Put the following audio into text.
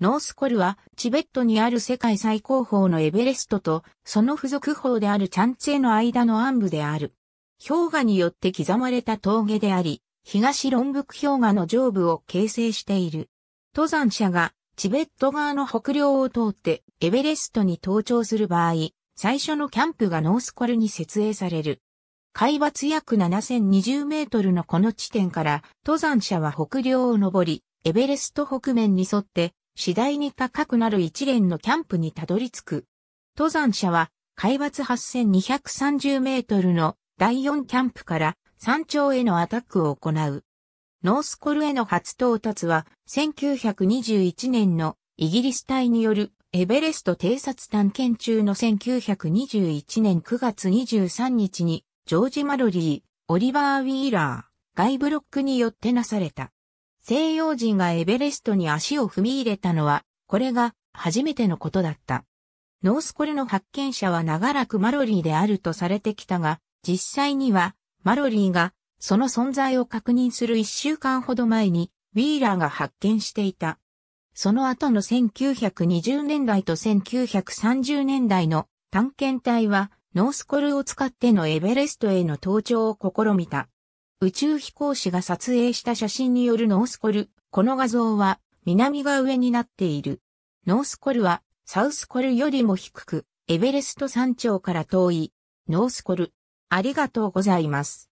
ノースコルは、チベットにある世界最高峰のエベレストと、その付属峰であるチャンツェの間の暗部である。氷河によって刻まれた峠であり、東ロンブク氷河の上部を形成している。登山者が、チベット側の北領を通って、エベレストに登頂する場合、最初のキャンプがノースコルに設営される。海抜約7020メートルのこの地点から、登山者は北領を登り、エベレスト北面に沿って次第に高くなる一連のキャンプにたどり着く。登山者は、海抜8230メートルの第4キャンプから山頂へのアタックを行う。ノースコルへの初到達は、1921年のイギリス隊によるエベレスト偵察探検中の1921年9月23日に、ジョージ・マロリー、オリバー・ウィーラー、ガイ・ブロックによってなされた。西洋人がエベレストに足を踏み入れたのは、これが初めてのことだった。ノースコルの発見者は長らくマロリーであるとされてきたが、実際にはマロリーがその存在を確認する一週間ほど前にウィーラーが発見していた。その後の1920年代と1930年代の探検隊はノースコルを使ってのエベレストへの登頂を試みた。宇宙飛行士が撮影した写真によるノースコル。この画像は南が上になっている。ノースコルはサウスコルよりも低く、エベレスト山頂から遠い。ノースコル。ありがとうございます。